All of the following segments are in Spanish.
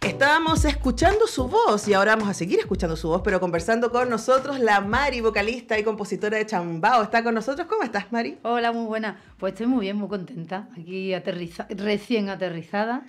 Estábamos escuchando su voz y ahora vamos a seguir escuchando su voz, pero conversando con nosotros la Mari, vocalista y compositora de Chambao. Está con nosotros. ¿Cómo estás, Mari? Hola, muy buena. Pues estoy muy bien, muy contenta. Aquí recién aterrizada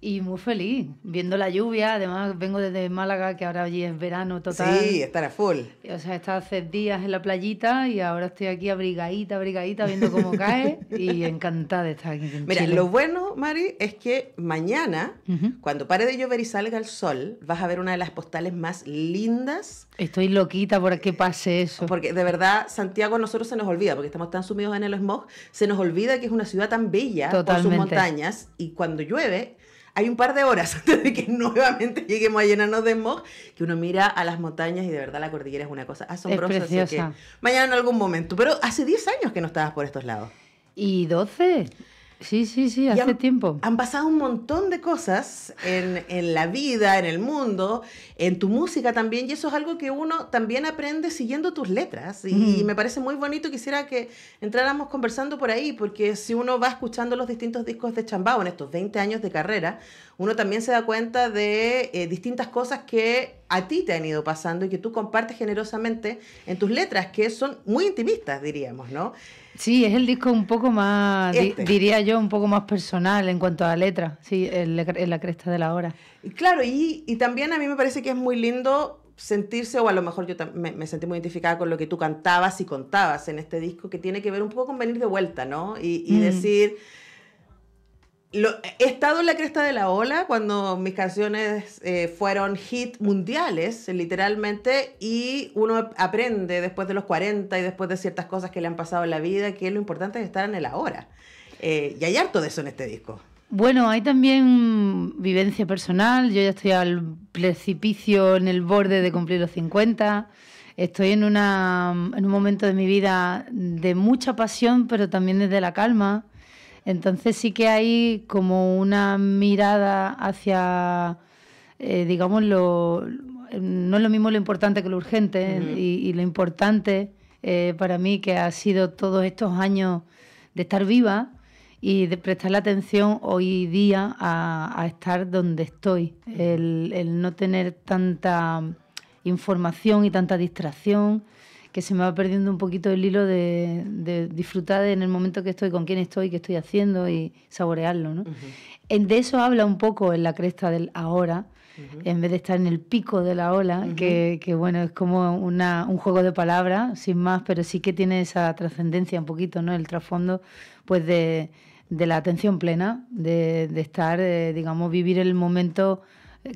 y muy feliz, viendo la lluvia. Además, vengo desde Málaga, que ahora allí es verano total. Sí, estará full. O sea, estado hace días en la playita y ahora estoy aquí abrigadita, abrigadita, viendo cómo cae y encantada de estar aquí. Mira, lo bueno, Mari, es que mañana, cuando pare de llover y salga el sol, vas a ver una de las postales más lindas. Estoy loquita por que pase eso. Porque de verdad, Santiago a nosotros se nos olvida, porque estamos tan sumidos en el smog, se nos olvida que es una ciudad tan bella con sus montañas y cuando llueve hay un par de horas antes de que nuevamente lleguemos a llenarnos de smog, que uno mira a las montañas y de verdad la cordillera es una cosa asombrosa. Es preciosa. Así mañana en algún momento. Pero hace 10 años que no estabas por estos lados. ¿Y 12? Sí, sí, sí, hace tiempo. Han pasado un montón de cosas en, la vida, en el mundo, en tu música también, y eso es algo que uno también aprende siguiendo tus letras. Y, me parece muy bonito, quisiera que entráramos conversando por ahí, porque si uno va escuchando los distintos discos de Chambao en estos 20 años de carrera, uno también se da cuenta de eh, distintas cosas que a ti te han ido pasando y que tú compartes generosamente en tus letras, que son muy intimistas, diríamos, ¿no? Sí, es el disco un poco más, este. diría yo, un poco más personal en cuanto a letra, sí, en, la cresta de la hora. claro, y, también a mí me parece que es muy lindo sentirse, o a lo mejor yo me, me, sentí muy identificada con lo que tú cantabas y contabas en este disco, que tiene que ver un poco con venir de vuelta, ¿no? Y, mm. decir, he estado en la cresta de la ola cuando mis canciones eh, fueron hit mundiales, literalmente, y uno aprende después de los 40 y después de ciertas cosas que le han pasado en la vida, que lo importante es estar en el ahora. Eh, y hay harto de eso en este disco. Bueno, hay también vivencia personal, yo ya estoy al precipicio, en el borde de cumplir los 50 estoy en un momento de mi vida de mucha pasión, pero también desde la calma. Entonces sí que hay como una mirada hacia, eh, digamos, no es lo mismo lo importante que lo urgente ¿eh? y, lo importante eh, para mí que ha sido todos estos años de estar viva y de prestar la atención hoy día a, estar donde estoy, el, no tener tanta información y tanta distracción que se me va perdiendo un poquito el hilo de, disfrutar en el momento que estoy, con quién estoy, qué estoy haciendo y saborearlo. ¿no? De eso habla un poco en la cresta del ahora, en vez de estar en el pico de la ola, que, bueno, es como un juego de palabras, sin más, pero sí que tiene esa trascendencia un poquito, ¿no? el trasfondo pues de, la atención plena, de, estar, eh, digamos, vivir el momento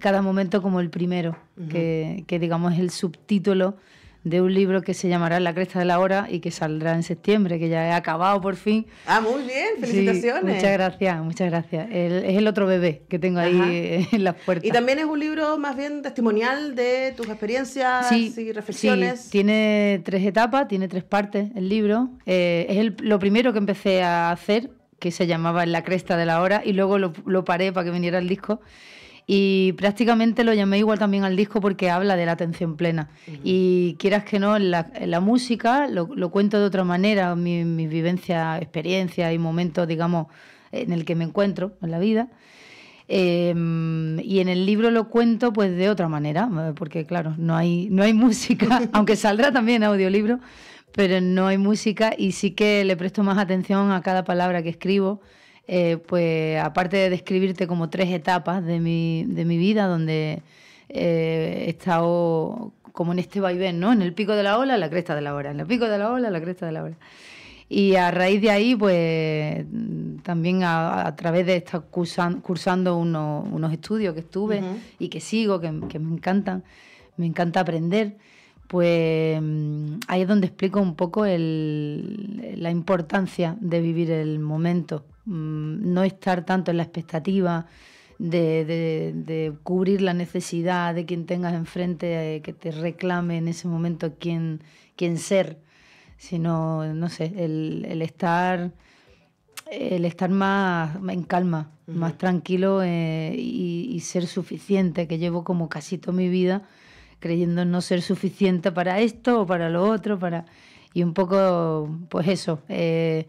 cada momento como el primero, que, que digamos es el subtítulo de un libro que se llamará La Cresta de la Hora y que saldrá en septiembre, que ya he acabado por fin. Ah, muy bien, felicitaciones. muchas gracias, muchas gracias. es el otro bebé que tengo ahí en las puertas. Y también es un libro más bien testimonial de tus experiencias y reflexiones. Sí, tiene tres etapas, tiene tres partes el libro. Eh, es lo primero que empecé a hacer, que se llamaba la Cresta de la Hora, y luego lo, lo paré para que viniera el disco. Y prácticamente lo llamé igual también al disco porque habla de la atención plena. Y quieras que no, en la, música lo, cuento de otra manera, mi vivencia, experiencia y momentos, digamos, en el que me encuentro en la vida. Em, y en el libro lo cuento pues de otra manera, eh, porque claro, no hay, no hay música, aunque saldrá también audiolibro, pero no hay música y sí que le presto más atención a cada palabra que escribo eh, pues aparte de describirte como tres etapas de mi, vida, donde eh, he estado como en este vaivén, ¿no? En el pico de la ola, la cresta de la ola, en el pico de la ola, la cresta de la ola. Y a raíz de ahí, pues también a, través de estar cursando unos, estudios que estuve y que sigo, que, que me encantan, me encanta aprender pues mm, ahí es donde explico un poco la importancia de vivir el momento, mm, no estar tanto en la expectativa de, cubrir la necesidad de quien tengas enfrente, eh, que te reclame en ese momento quién, ser, sino, no sé, el, estar el estar más en calma, más tranquilo eh, y, y, ser suficiente, que llevo como casi toda mi vida creyendo no ser suficiente para esto o para lo otro, para y un poco, pues eso. Eh,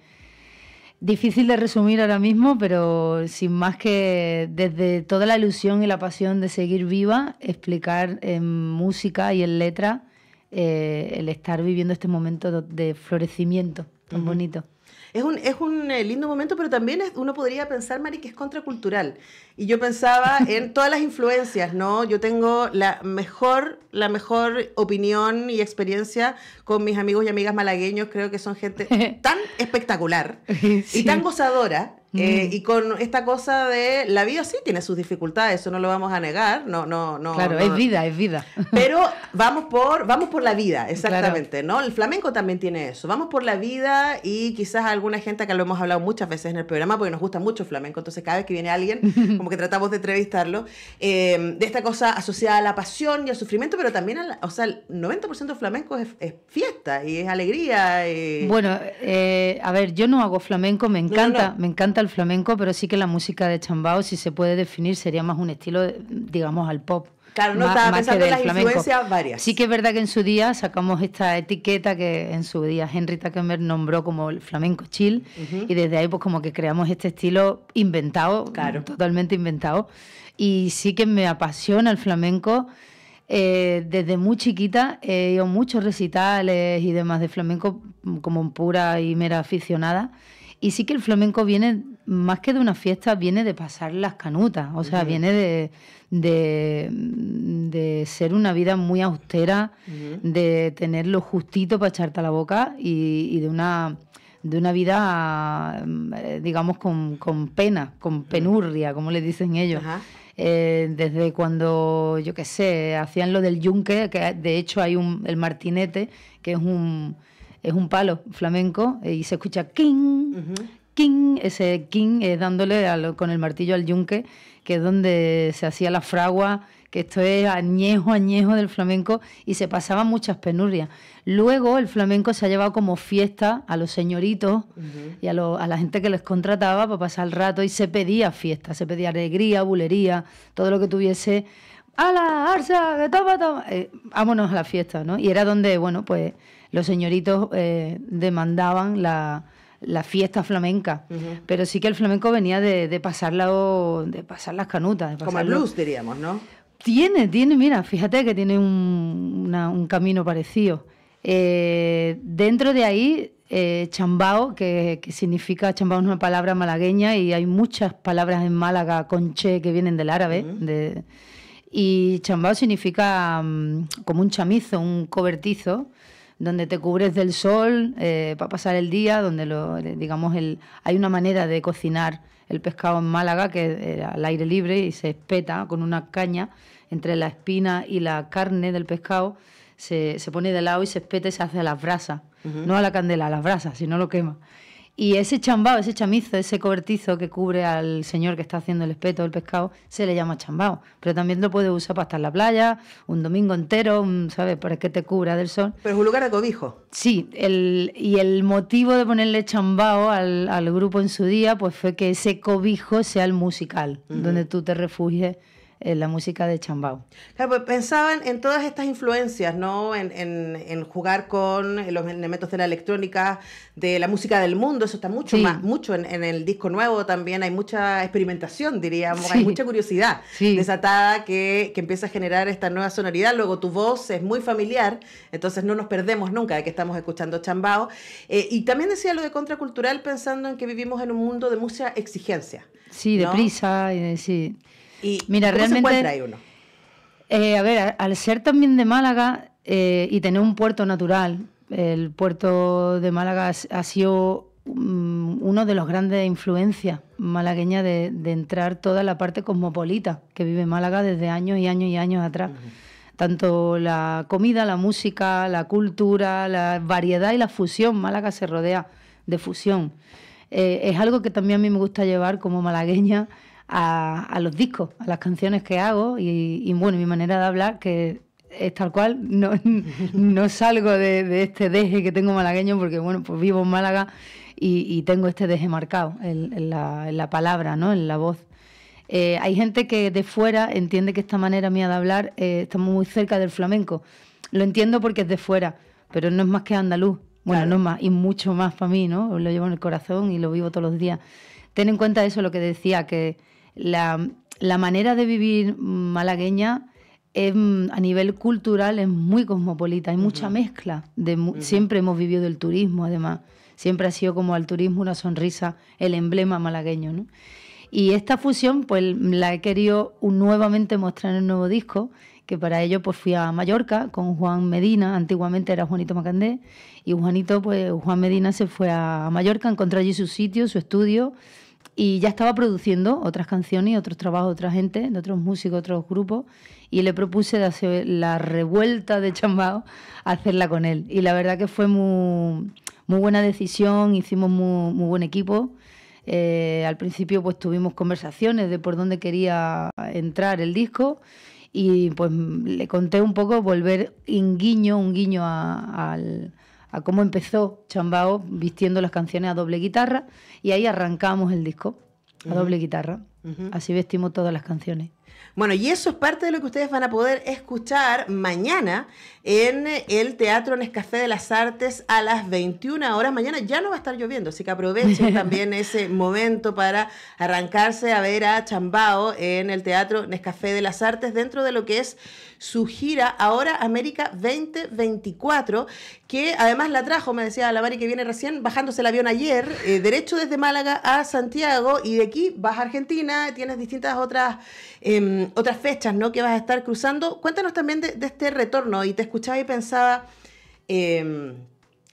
difícil de resumir ahora mismo, pero sin más que desde toda la ilusión y la pasión de seguir viva, explicar en música y en letra eh, el estar viviendo este momento de florecimiento tan bonito es un, es un eh, lindo momento, pero también uno podría pensar, Mari, que es contracultural. Y yo pensaba en todas las influencias, ¿no? Yo tengo la mejor, la mejor opinión y experiencia con mis amigos y amigas malagueños, creo que son gente tan espectacular y tan gozadora eh, mm. y con esta cosa de la vida sí tiene sus dificultades, eso no lo vamos a negar, no, no, no. Claro, es vida, es vida. Pero vamos por, vamos por la vida, exactamente, ¿no? El flamenco también tiene eso, vamos por la vida y quizás alguna gente que lo hemos hablado muchas veces en el programa porque nos gusta mucho el flamenco, entonces cada vez que viene alguien, como que tratamos de entrevistarlo, eh, de esta cosa asociada a la pasión y al sufrimiento, pero también, o sea, el 90% del flamenco es, fiesta y es alegría. Bueno, eh, a ver, yo no hago flamenco, me encanta, me encanta el flamenco, pero sí que la música de Chambao, si se puede definir, sería más un estilo, digamos, al pop. Claro, no estaba pensando en las influencias varias. Sí que es verdad que en su día sacamos esta etiqueta que en su día Henry Takemer nombró como el flamenco chill y desde ahí pues como que creamos este estilo inventado, claro. totalmente inventado. Y sí que me apasiona el flamenco. Eh, desde muy chiquita he ido muchos recitales y demás de flamenco como pura y mera aficionada. Y sí que el flamenco viene más que de una fiesta, viene de pasar las canutas, o sea, viene de, ser una vida muy austera, de tener lo justito para echarte a la boca y, de una de una vida, eh, digamos, con, pena, con penuria como le dicen ellos. Eh, desde cuando, yo qué sé, hacían lo del yunque, que de hecho hay un, el martinete, que es un, es un palo flamenco, eh, y se escucha king, king, ese king es dándole con el martillo al yunque, que es donde se hacía la fragua, que esto es añejo, añejo del flamenco, y se pasaban muchas penurias. Luego el flamenco se ha llevado como fiesta a los señoritos y a, la gente que les contrataba para pasar el rato y se pedía fiesta, se pedía alegría, bulería, todo lo que tuviese. ¡Hala, arsa! ¡Que toma, toma! Eh, vámonos a la fiesta, ¿no? Y era donde, bueno, pues los señoritos eh, demandaban la, la fiesta flamenca. Pero sí que el flamenco venía de, pasar, de pasar las canutas. Como el blues, diríamos, ¿no? Tiene, tiene, mira, fíjate que tiene un, camino parecido. Eh, dentro de ahí, eh, chambao, que, significa, chambao es una palabra malagueña y hay muchas palabras en Málaga con che que vienen del árabe. y chambao significa mm, como un chamizo, un cobertizo donde te cubres del sol eh, para pasar el día, donde lo, eh, digamos el, hay una manera de cocinar el pescado en Málaga que es al aire libre y se espeta con una caña entre la espina y la carne del pescado, se, pone de lado y se espeta y se hace a las brasas, no a la candela, a las brasas, si no lo quema. Y ese chambao, ese chamizo, ese cobertizo que cubre al señor que está haciendo el espeto del pescado, se le llama chambao. Pero también lo puedes usar para estar en la playa, un domingo entero, ¿sabes? Para que te cubra del sol. Pero es un lugar de cobijo. Sí, y el motivo de ponerle chambao al, grupo en su día, pues fue que ese cobijo sea el musical, donde tú te refugies eh, la música de Chambao. Claro, pues pensaban en todas estas influencias, ¿no? En, jugar con los elementos de la electrónica, de la música del mundo, eso está mucho más, mucho en, el disco nuevo también, hay mucha experimentación, diríamos, hay mucha curiosidad desatada que, que empieza a generar esta nueva sonoridad, luego tu voz es muy familiar, entonces no nos perdemos nunca de que estamos escuchando Chambao. Eh, y también decía lo de contracultural pensando en que vivimos en un mundo de mucha exigencia. Sí, de prisa, y eh, de, sí. Mira, realmente, uno? Eh, a ver, al ser también de Málaga eh, y tener un puerto natural, el puerto de Málaga ha sido mm, uno de los grandes influencias malagueñas de, entrar toda la parte cosmopolita que vive Málaga desde años y años y años atrás. Tanto la comida, la música, la cultura, la variedad y la fusión. Málaga se rodea de fusión. Eh, es algo que también a mí me gusta llevar como malagueña a, los discos, a las canciones que hago y, bueno, mi manera de hablar que es tal cual, no, no salgo de, este deje que tengo malagueño porque bueno, pues vivo en Málaga y, tengo este deje marcado en, la, palabra, ¿no? en la voz. Eh, hay gente que de fuera entiende que esta manera mía de hablar eh, está muy cerca del flamenco. Lo entiendo porque es de fuera, pero no es más que andaluz. Bueno, no es más, y mucho más para mí, ¿no? Lo llevo en el corazón y lo vivo todos los días. Ten en cuenta eso, lo que decía, que la, manera de vivir malagueña a nivel cultural es muy cosmopolita, hay mucha mezcla. Siempre hemos vivido del turismo, además. Siempre ha sido como al turismo una sonrisa, el emblema malagueño. Y esta fusión, pues la he querido nuevamente mostrar en el nuevo disco, que para ello pues fui a Mallorca con Juan Medina, antiguamente era Juanito Macandé, y Juanito, pues Juan Medina se fue a Mallorca, encontró allí su sitio, su estudio, y ya estaba produciendo otras canciones y otros trabajos de otra gente, de otros músicos, otros grupos, y le propuse la revuelta de Chambao, hacerla con él. Y la verdad que fue muy, muy buena decisión, hicimos muy, muy buen equipo. Eh, al principio pues tuvimos conversaciones de por dónde quería entrar el disco y pues le conté un poco volver un guiño, un guiño al a cómo empezó Chambao vistiendo las canciones a doble guitarra y ahí arrancamos el disco a doble guitarra. Así vestimos todas las canciones. Bueno, y eso es parte de lo que ustedes van a poder escuchar mañana en el Teatro Nescafé de las Artes a las 21 horas. Mañana ya no va a estar lloviendo, así que aprovechen también ese momento para arrancarse a ver a Chambao en el Teatro Nescafé de las Artes dentro de lo que es su gira Ahora América 2024, que además la trajo, me decía la Mari que viene recién, bajándose el avión ayer, eh, derecho desde Málaga a Santiago y de aquí vas a Argentina, tienes distintas otras... Em, Em, otras fechas ¿no? que vas a estar cruzando. Cuéntanos también de, este retorno y te escuchaba y pensaba, em,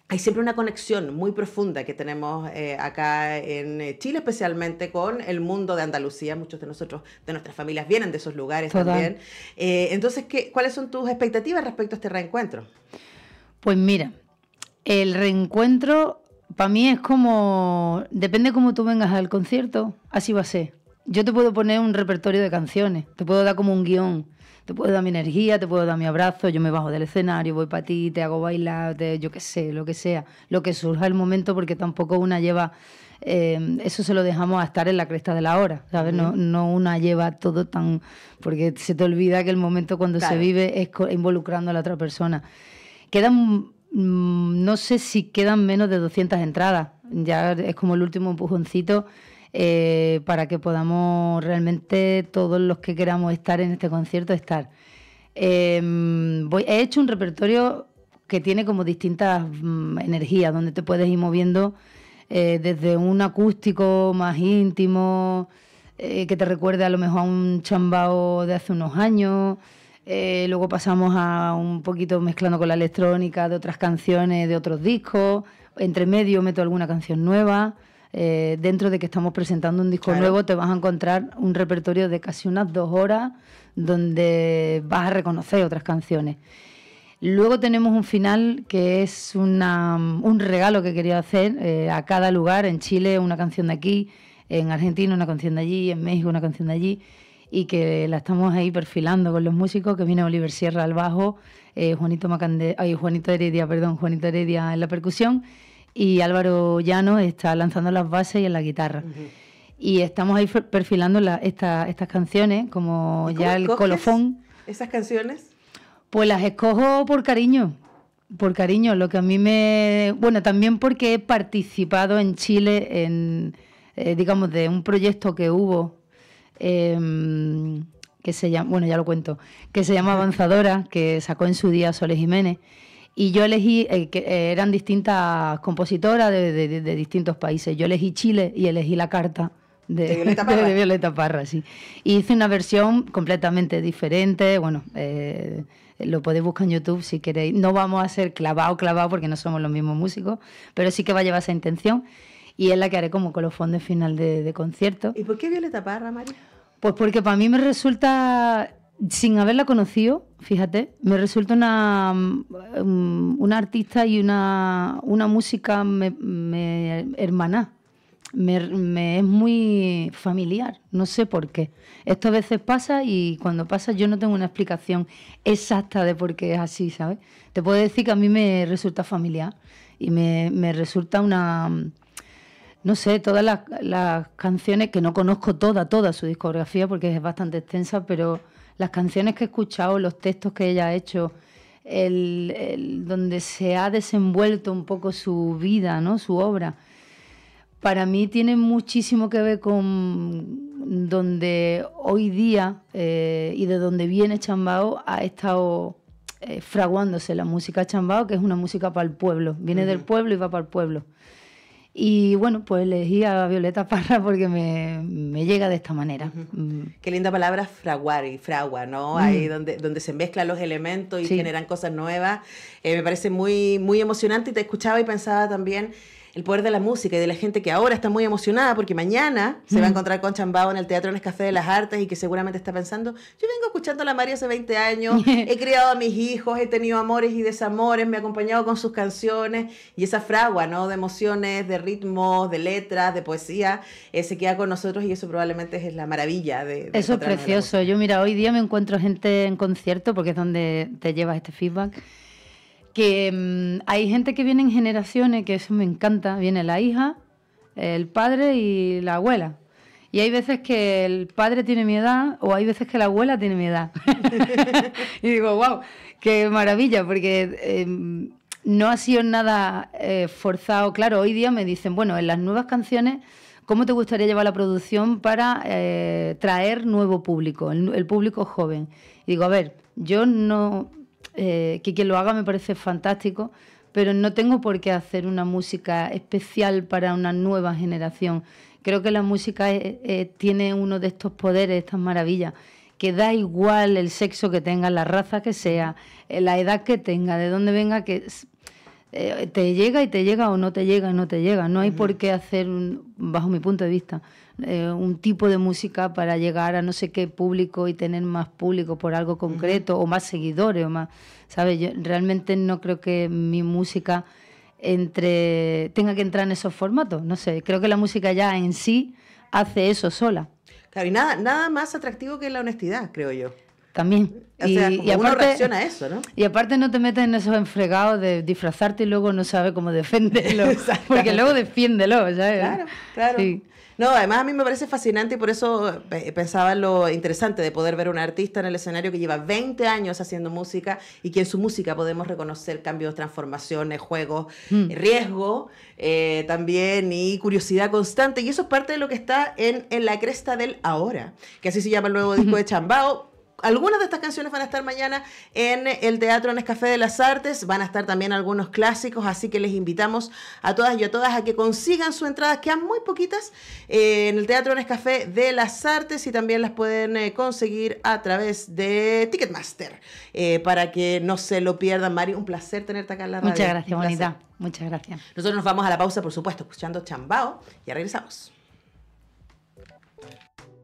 hay siempre una conexión muy profunda que tenemos eh, acá en eh, Chile, especialmente con el mundo de Andalucía. Muchos de nosotros, de nuestras familias, vienen de esos lugares también. Eh, entonces, ¿qué, ¿cuáles son tus expectativas respecto a este reencuentro? Pues mira, el reencuentro para mí es como, depende cómo tú vengas al concierto, así va a ser. Yo te puedo poner un repertorio de canciones, te puedo dar como un guión, te puedo dar mi energía, te puedo dar mi abrazo, yo me bajo del escenario, voy para ti, te hago bailar, yo qué sé, lo que sea, lo que surja el momento, porque tampoco una lleva, eh, eso se lo dejamos a estar en la cresta de la hora, ¿sabes? no, una lleva todo tan, porque se te olvida que el momento cuando se vive es involucrando a la otra persona. Quedan mm, no sé si quedan menos de 200 entradas. Ya es como el último empujoncito. Eh, para que podamos realmente todos los que queramos estar en este concierto estar. Em, voy, he hecho un repertorio que tiene como distintas mm, energías, donde te puedes ir moviendo eh, desde un acústico más íntimo, eh, que te recuerde a lo mejor a un chambao de hace unos años. luego pasamos a un poquito mezclando con la electrónica de otras canciones, de otros discos. Entre medio meto alguna canción nueva. Eh, dentro de que estamos presentando un disco nuevo, te vas a encontrar un repertorio de casi unas dos horas donde vas a reconocer otras canciones. Luego tenemos un final que es un regalo que quería hacer eh, a cada lugar, en Chile una canción de aquí, en Argentina una canción de allí, en México una canción de allí, y que la estamos ahí perfilando con los músicos, que viene Oliver Sierra al bajo, eh, Juanito, Macande, ay, Juanito Heredia, perdón, Juanito Heredia en la percusión y Álvaro Llano está lanzando las bases y en la guitarra. Y estamos ahí perfilando estas canciones como ya el colofón. ¿Esas canciones? Pues las escojo por cariño, por cariño, lo que a mí me... Bueno, también porque he participado en Chile en, eh, digamos, de un proyecto que hubo. Em, que se llama, bueno, ya lo cuento, que se llama Avanzadora, que sacó en su día Soles Jiménez. Y yo elegí, eh, eh, eran distintas compositoras de, distintos países. Yo elegí Chile y elegí la carta de, Violeta, Parra. sí. Y hice una versión completamente diferente. Bueno, eh, lo podéis buscar en YouTube si queréis. No vamos a ser clavado, clavado, porque no somos los mismos músicos, pero sí que va a llevar esa intención. Y es la que haré como colofón de final de, concierto. ¿Y por qué Violeta Parra, María? Pues porque para mí me resulta sin haberla conocido, fíjate, me resulta una, mm, mm, artista y una, música me, hermana. Me, es muy familiar, no sé por qué. Esto a veces pasa y cuando pasa yo no tengo una explicación exacta de por qué es así, ¿sabes? Te puedo decir que a mí me resulta familiar y me, resulta una... Mm, no sé, todas las, las canciones, que no conozco toda, toda su discografía porque es bastante extensa, pero las canciones que he escuchado, los textos que ella ha hecho, el, donde se ha desenvuelto un poco su vida, ¿no? su obra. Para mí tiene muchísimo que ver con donde hoy día eh, y de donde viene Chambao ha estado eh, fraguándose la música Chambao, que es una música para el pueblo. Viene del pueblo y va para el pueblo. Y bueno, pues elegí a Violeta Parra porque me, llega de esta manera. Mm. Qué linda palabra fraguar y fragua, ¿no? Ahí mm. donde, donde se mezclan los elementos y generan cosas nuevas. Eh, me parece muy, muy emocionante y te escuchaba y pensaba también el poder de la música y de la gente que ahora está muy emocionada porque mañana se va a mm. encontrar con Chambao en el Teatro en el Café de las Artes y que seguramente está pensando, yo vengo escuchando a la María hace 20 años, he criado a mis hijos, he tenido amores y desamores, me ha acompañado con sus canciones y esa fragua, ¿no? De emociones, de ritmos, de letras, de poesía, eh, se queda con nosotros y eso probablemente es la maravilla de... eso es precioso. Yo mira, hoy día me encuentro gente en concierto porque es donde te llevas este feedback que mm, hay gente que viene en generaciones, que eso me encanta, viene la hija, el padre y la abuela. Y hay veces que el padre tiene mi edad o hay veces que la abuela tiene mi edad. y digo, wow, qué maravilla, porque em, no ha sido nada eh, forzado. Claro, hoy día me dicen, bueno, en las nuevas canciones, ¿cómo te gustaría llevar la producción para eh, traer nuevo público, el, público joven? Y digo, a ver, yo no, eh, que quien lo haga me parece fantástico, pero no tengo por qué hacer una música especial para una nueva generación. Creo que la música eh, eh, tiene uno de estos poderes, estas maravillas, que da igual el sexo que tenga, la raza que sea, la edad que tenga, de dónde venga, que te llega y te llega o no te llega no te llega. No hay por qué hacer, un, bajo mi punto de vista, eh, un tipo de música para llegar a no sé qué público y tener más público por algo concreto o más seguidores o más, ¿sabes? realmente no creo que mi música entre tenga que entrar en esos formatos, no sé, creo que la música ya en sí hace eso sola. Claro, y nada, nada más atractivo que la honestidad, creo yo. También. y, uno reacciona a eso, ¿no? Y aparte no te metes en esos enfregados de disfrazarte y luego no sabe cómo defenderlo. porque luego defiéndelo, ¿sabes? Claro, claro. No, además a mí me parece fascinante y por eso pensaba lo interesante de poder ver a un artista en el escenario que lleva 20 años haciendo música y que en su música podemos reconocer cambios, transformaciones, juegos, mm. eh, riesgo eh, también y curiosidad constante. Y eso es parte de lo que está en, en la cresta del ahora, que así se llama el nuevo disco de Chambao algunas de estas canciones van a estar mañana en el Teatro Nescafé de las Artes, van a estar también algunos clásicos, así que les invitamos a todas y a todas a que consigan su entrada, que quedan muy poquitas eh, en el Teatro Nescafé de las Artes y también las pueden eh, conseguir a través de Ticketmaster, eh, para que no se lo pierdan. Mari, un placer tenerte acá en la radio. Muchas gracias, bonita. Muchas gracias. Nosotros nos vamos a la pausa, por supuesto, escuchando Chambao, ya regresamos.